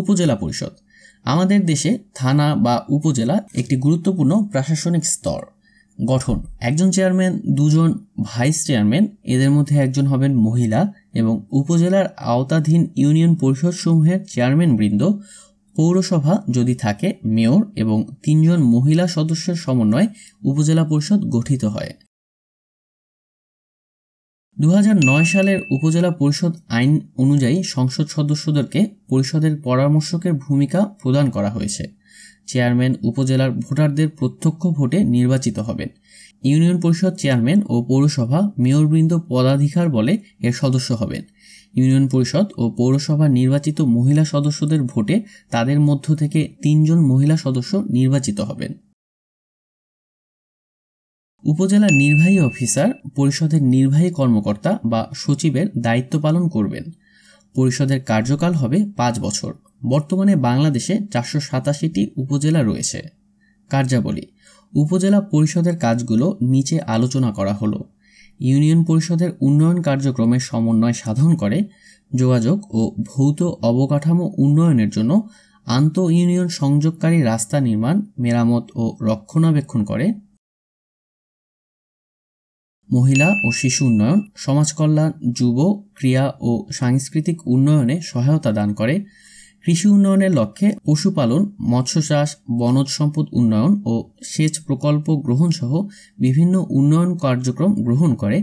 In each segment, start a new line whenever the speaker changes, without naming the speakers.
উপজেলা পরিষদ আমাদের দেশে থানা বা উপজেলা একটি গুরুত্বপূর্ণ প্রশাসনিক স্তর গঠন একজন চেয়ারম্যান দুজন ভাইস চেয়ারম্যান এদের মধ্যে একজন হবেন মহিলা এবং উপজেলার আওতাধীন ইউনিয়ন পরিষদসমূহের বৃন্দ পৌরসভা যদি থাকে মেয়র এবং তিনজন মহিলা সদস্যের সমন্বয়ে উপজেলা পরিষদ গঠিত হয় দু সালের উপজেলা পরিষদ আইন অনুযায়ী সংসদ সদস্যদেরকে পরিষদের পরামর্শকের ভূমিকা প্রদান করা হয়েছে চেয়ারম্যান উপজেলার ভোটারদের প্রত্যক্ষ ভোটে নির্বাচিত হবেন ইউনিয়ন পরিষদ চেয়ারম্যান ও পৌরসভা মেয়রবৃন্দ পদাধিকার বলে এর সদস্য হবেন ইউনিয়ন পরিষদ ও পৌরসভা নির্বাচিত মহিলা সদস্যদের ভোটে তাদের মধ্য থেকে তিনজন মহিলা সদস্য নির্বাচিত হবেন উপজেলা নির্বাহী অফিসার পরিষদের নির্বাহী কর্মকর্তা বা সচিবের দায়িত্ব পালন করবেন পরিষদের কার্যকাল হবে পাঁচ বছর বর্তমানে বাংলাদেশে চারশো সাতাশিটি উপজেলা রয়েছে কার্যাবলী উপজেলা পরিষদের কাজগুলো নিচে আলোচনা করা হলো ইউনিয়ন পরিষদের উন্নয়ন কার্যক্রমের সমন্বয় সাধন করে যোগাযোগ ও ভৌত অবকাঠামো উন্নয়নের জন্য আন্ত ইউনিয়ন সংযোগকারী রাস্তা নির্মাণ মেরামত ও রক্ষণাবেক্ষণ করে মহিলা ও শিশু উন্নয়ন সমাজ কল্যাণ যুব ক্রিয়া ও সাংস্কৃতিক উন্নয়নে সহায়তা দান করে কৃষি উন্নয়নের লক্ষ্যে পশুপালন মৎস্য চাষ বনজ সম্পদ উন্নয়ন ও সেচ প্রকল্প গ্রহণসহ বিভিন্ন উন্নয়ন কার্যক্রম গ্রহণ করে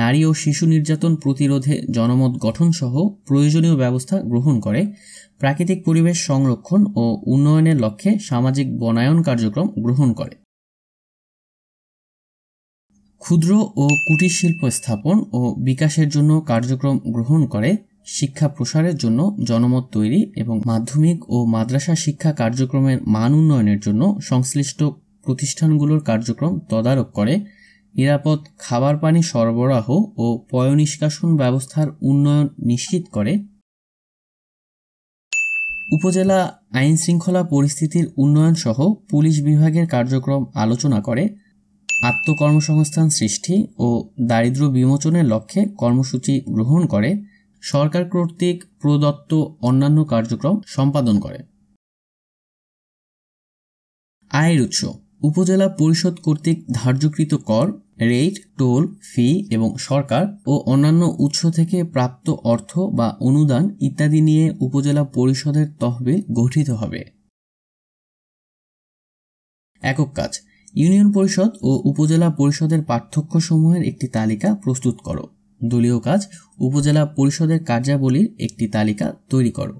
নারী ও শিশু নির্যাতন প্রতিরোধে জনমত গঠনসহ প্রয়োজনীয় ব্যবস্থা গ্রহণ করে প্রাকৃতিক পরিবেশ সংরক্ষণ ও উন্নয়নের লক্ষ্যে সামাজিক বনায়ন কার্যক্রম গ্রহণ করে ক্ষুদ্র ও কুটির শিল্প স্থাপন ও বিকাশের জন্য কার্যক্রম গ্রহণ করে শিক্ষা প্রসারের জন্য জনমত তৈরি এবং মাধ্যমিক ও মাদ্রাসা শিক্ষা কার্যক্রমের মান উন্নয়নের জন্য সংশ্লিষ্ট প্রতিষ্ঠানগুলোর কার্যক্রম তদারক করে নিরাপদ খাবার পানি সরবরাহ ও পয়নিষ্কাশন ব্যবস্থার উন্নয়ন নিশ্চিত করে উপজেলা আইন শৃঙ্খলা পরিস্থিতির উন্নয়ন সহ পুলিশ বিভাগের কার্যক্রম আলোচনা করে আত্মকর্মসংস্থান সৃষ্টি ও দারিদ্র বিমোচনের লক্ষ্যে কর্মসূচি গ্রহণ করে সরকার কর্তৃক প্রদত্ত অন্যান্য কার্যক্রম সম্পাদন করে আয়ের উৎস উপজেলা পরিষদ কর্তৃক ধার্যকৃত কর রেট টোল ফি এবং সরকার ও অন্যান্য উৎস থেকে প্রাপ্ত অর্থ বা অনুদান ইত্যাদি নিয়ে উপজেলা পরিষদের তহবিল গঠিত হবে একক কাজ ইউনিয়ন পরিষদ ও উপজেলা পরিষদের পার্থক্য সমূহের একটি তালিকা প্রস্তুত করো দলীয় কাজ উপজেলা পরিষদের কার্যাবলীর একটি তালিকা তৈরি করো